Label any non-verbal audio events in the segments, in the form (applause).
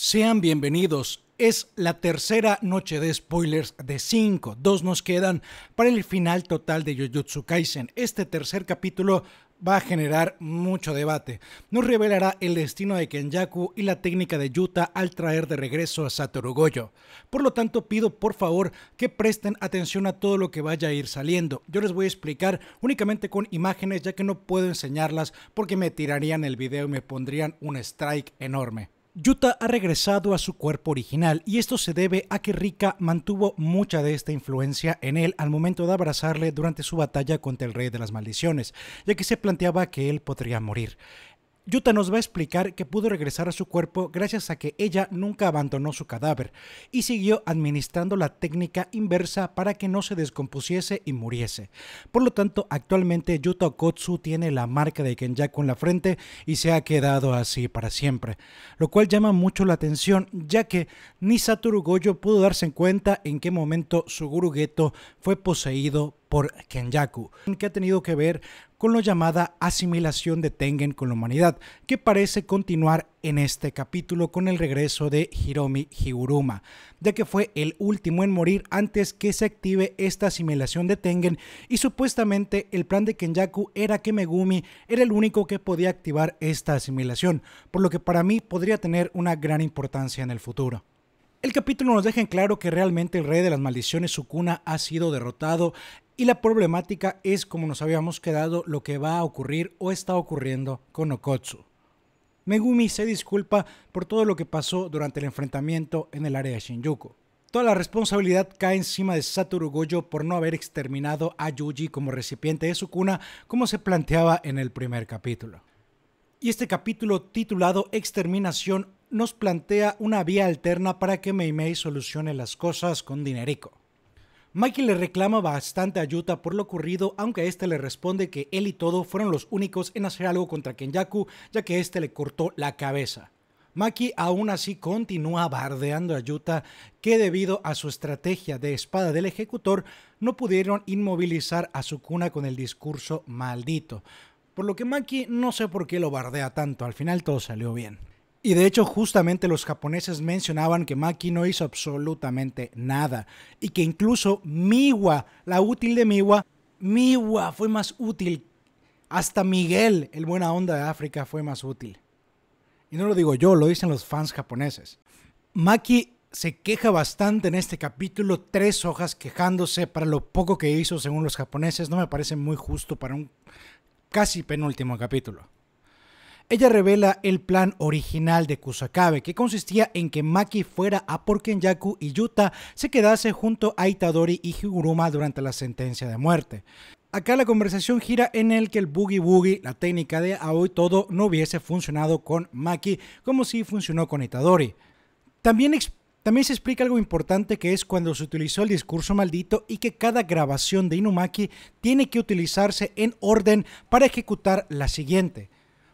Sean bienvenidos. Es la tercera noche de spoilers de 5. Dos nos quedan para el final total de Jujutsu Kaisen. Este tercer capítulo va a generar mucho debate. Nos revelará el destino de Kenjaku y la técnica de Yuta al traer de regreso a Satoru Goyo. Por lo tanto, pido por favor que presten atención a todo lo que vaya a ir saliendo. Yo les voy a explicar únicamente con imágenes ya que no puedo enseñarlas porque me tirarían el video y me pondrían un strike enorme. Yuta ha regresado a su cuerpo original y esto se debe a que Rika mantuvo mucha de esta influencia en él al momento de abrazarle durante su batalla contra el Rey de las Maldiciones, ya que se planteaba que él podría morir. Yuta nos va a explicar que pudo regresar a su cuerpo gracias a que ella nunca abandonó su cadáver y siguió administrando la técnica inversa para que no se descompusiese y muriese. Por lo tanto, actualmente Yuta Okotsu tiene la marca de Kenjaku en la frente y se ha quedado así para siempre, lo cual llama mucho la atención ya que ni Satoru Gojo pudo darse en cuenta en qué momento su gueto fue poseído por Kenjaku, que ha tenido que ver con lo llamada asimilación de Tengen con la humanidad, que parece continuar en este capítulo con el regreso de Hiromi Higuruma, ya que fue el último en morir antes que se active esta asimilación de Tengen y supuestamente el plan de Kenjaku era que Megumi era el único que podía activar esta asimilación, por lo que para mí podría tener una gran importancia en el futuro. El capítulo nos deja en claro que realmente el rey de las maldiciones Sukuna ha sido derrotado y la problemática es, como nos habíamos quedado, lo que va a ocurrir o está ocurriendo con Okotsu. Megumi se disculpa por todo lo que pasó durante el enfrentamiento en el área de Shinjuku. Toda la responsabilidad cae encima de Satoru Gojo por no haber exterminado a Yuji como recipiente de su cuna, como se planteaba en el primer capítulo. Y este capítulo titulado Exterminación nos plantea una vía alterna para que Meimei solucione las cosas con dinerico. Maki le reclama bastante a Yuta por lo ocurrido, aunque este le responde que él y Todo fueron los únicos en hacer algo contra Kenyaku, ya que este le cortó la cabeza. Maki aún así continúa bardeando a Yuta, que debido a su estrategia de espada del ejecutor no pudieron inmovilizar a Sukuna con el discurso maldito. Por lo que Maki no sé por qué lo bardea tanto, al final todo salió bien. Y de hecho justamente los japoneses mencionaban que Maki no hizo absolutamente nada y que incluso Miwa, la útil de Miwa, Miwa fue más útil. Hasta Miguel, el buena onda de África, fue más útil. Y no lo digo yo, lo dicen los fans japoneses. Maki se queja bastante en este capítulo, tres hojas quejándose para lo poco que hizo según los japoneses. No me parece muy justo para un casi penúltimo capítulo. Ella revela el plan original de Kusakabe, que consistía en que Maki fuera a por Kenyaku y Yuta se quedase junto a Itadori y Higuruma durante la sentencia de muerte. Acá la conversación gira en el que el boogie boogie, la técnica de Aoi todo, no hubiese funcionado con Maki como si funcionó con Itadori. También también se explica algo importante que es cuando se utilizó el discurso maldito y que cada grabación de Inumaki tiene que utilizarse en orden para ejecutar la siguiente.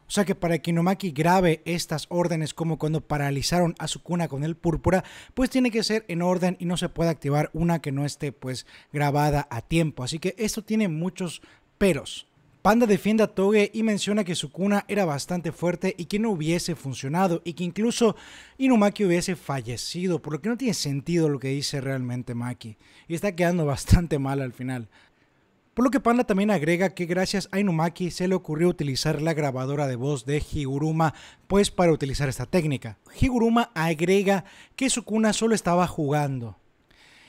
O sea que para que Inomaki grabe estas órdenes como cuando paralizaron a Sukuna con el púrpura, pues tiene que ser en orden y no se puede activar una que no esté pues grabada a tiempo. Así que esto tiene muchos peros. Panda defiende a Toge y menciona que Sukuna era bastante fuerte y que no hubiese funcionado y que incluso Inumaki hubiese fallecido, por lo que no tiene sentido lo que dice realmente Maki. Y está quedando bastante mal al final. Por lo que Panda también agrega que gracias a Inumaki se le ocurrió utilizar la grabadora de voz de Higuruma, pues para utilizar esta técnica. Higuruma agrega que Sukuna solo estaba jugando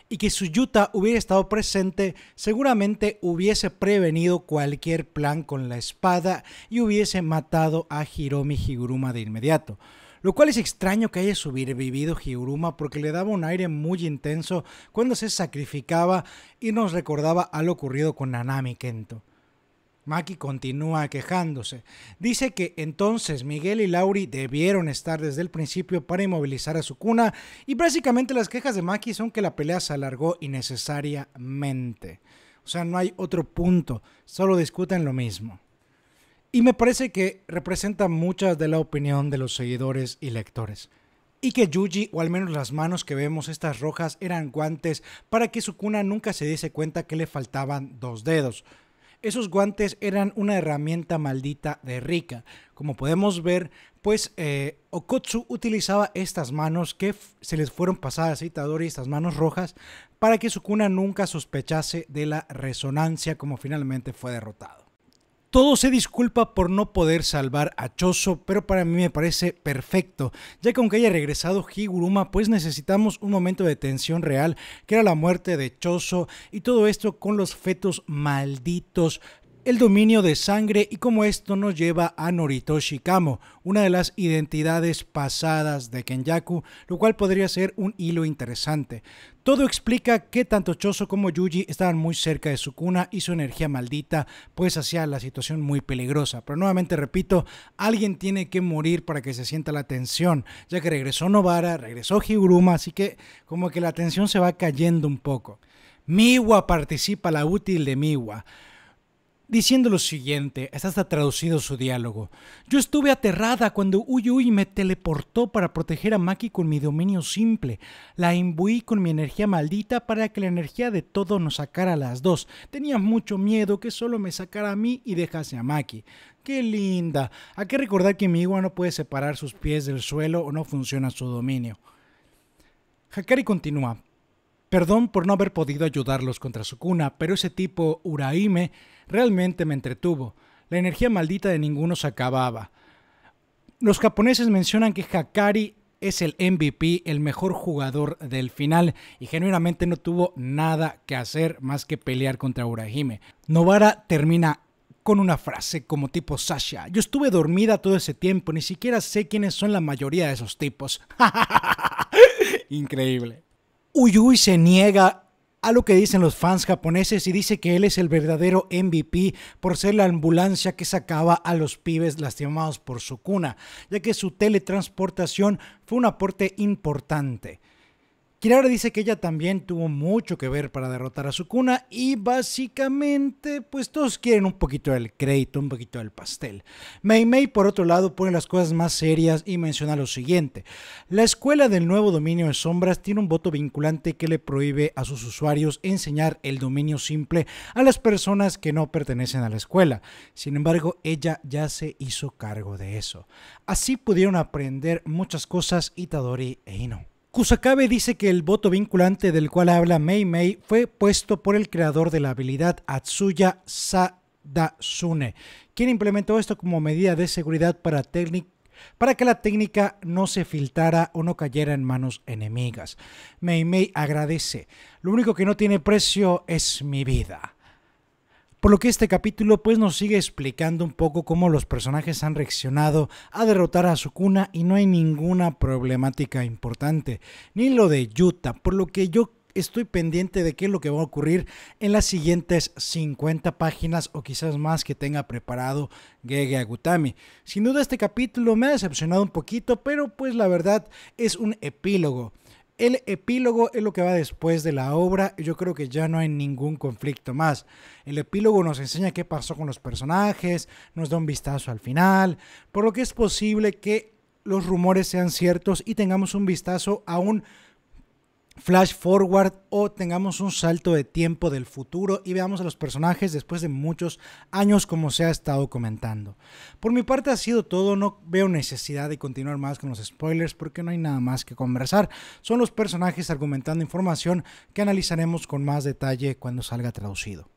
y que si Yuta hubiera estado presente, seguramente hubiese prevenido cualquier plan con la espada y hubiese matado a Hiromi Higuruma de inmediato lo cual es extraño que haya sobrevivido Hiruma porque le daba un aire muy intenso cuando se sacrificaba y nos recordaba a lo ocurrido con Nanami Kento. Maki continúa quejándose. Dice que entonces Miguel y Lauri debieron estar desde el principio para inmovilizar a su cuna y básicamente las quejas de Maki son que la pelea se alargó innecesariamente. O sea, no hay otro punto, solo discuten lo mismo. Y me parece que representa muchas de la opinión de los seguidores y lectores. Y que Yuji, o al menos las manos que vemos, estas rojas, eran guantes para que Sukuna nunca se diese cuenta que le faltaban dos dedos. Esos guantes eran una herramienta maldita de Rika. Como podemos ver, pues eh, Okotsu utilizaba estas manos que se les fueron pasadas a Itadori, estas manos rojas, para que Sukuna nunca sospechase de la resonancia como finalmente fue derrotado. Todo se disculpa por no poder salvar a Choso, pero para mí me parece perfecto, ya que aunque haya regresado Higuruma, pues necesitamos un momento de tensión real, que era la muerte de Choso y todo esto con los fetos malditos el dominio de sangre y cómo esto nos lleva a Noritoshi Kamo, una de las identidades pasadas de Kenyaku, lo cual podría ser un hilo interesante. Todo explica que tanto Choso como Yuji estaban muy cerca de su cuna y su energía maldita pues hacía la situación muy peligrosa. Pero nuevamente repito, alguien tiene que morir para que se sienta la tensión, ya que regresó Novara, regresó Higuruma, así que como que la tensión se va cayendo un poco. Miwa participa, la útil de Miwa diciendo lo siguiente, está hasta traducido su diálogo. Yo estuve aterrada cuando Uyuy me teleportó para proteger a Maki con mi dominio simple. La imbuí con mi energía maldita para que la energía de todo nos sacara a las dos. Tenía mucho miedo que solo me sacara a mí y dejase a Maki. ¡Qué linda! Hay que recordar que mi igual no puede separar sus pies del suelo o no funciona su dominio. Hakari continúa. Perdón por no haber podido ayudarlos contra su cuna, pero ese tipo Urahime, realmente me entretuvo. La energía maldita de ninguno se acababa. Los japoneses mencionan que Hakari es el MVP, el mejor jugador del final, y genuinamente no tuvo nada que hacer más que pelear contra Urahime. Novara termina con una frase como tipo Sasha. Yo estuve dormida todo ese tiempo, ni siquiera sé quiénes son la mayoría de esos tipos. (laughs) Increíble. Uyui se niega a lo que dicen los fans japoneses y dice que él es el verdadero MVP por ser la ambulancia que sacaba a los pibes lastimados por su cuna, ya que su teletransportación fue un aporte importante. Kirara dice que ella también tuvo mucho que ver para derrotar a su cuna y básicamente pues todos quieren un poquito del crédito, un poquito del pastel. Mei Mei por otro lado pone las cosas más serias y menciona lo siguiente. La escuela del nuevo dominio de sombras tiene un voto vinculante que le prohíbe a sus usuarios enseñar el dominio simple a las personas que no pertenecen a la escuela. Sin embargo, ella ya se hizo cargo de eso. Así pudieron aprender muchas cosas Itadori e Ino. Kusakabe dice que el voto vinculante del cual habla Mei Mei fue puesto por el creador de la habilidad Atsuya Sadasune, quien implementó esto como medida de seguridad para, que la técnica no se filtrara o no cayera en manos enemigas. Mei Mei agradece, lo único que no tiene precio es mi vida. Por lo que este capítulo pues nos sigue explicando un poco cómo los personajes han reaccionado a derrotar a Sukuna y no hay ninguna problemática importante, ni lo de Yuta, por lo que yo estoy pendiente de qué es lo que va a ocurrir en las siguientes 50 páginas o quizás más que tenga preparado Gege Agutami. Sin duda este capítulo me ha decepcionado un poquito, pero pues la verdad es un epílogo. El epílogo es lo que va después de la obra yo creo que ya no hay ningún conflicto más. El epílogo nos enseña qué pasó con los personajes, nos da un vistazo al final, por lo que es posible que los rumores sean ciertos y tengamos un vistazo a un flash forward o tengamos un salto de tiempo del futuro y veamos a los personajes después de muchos años como se ha estado comentando. Por mi parte ha sido todo, no veo necesidad de continuar más con los spoilers porque no hay nada más que conversar. Son los personajes argumentando información que analizaremos con más detalle cuando salga traducido.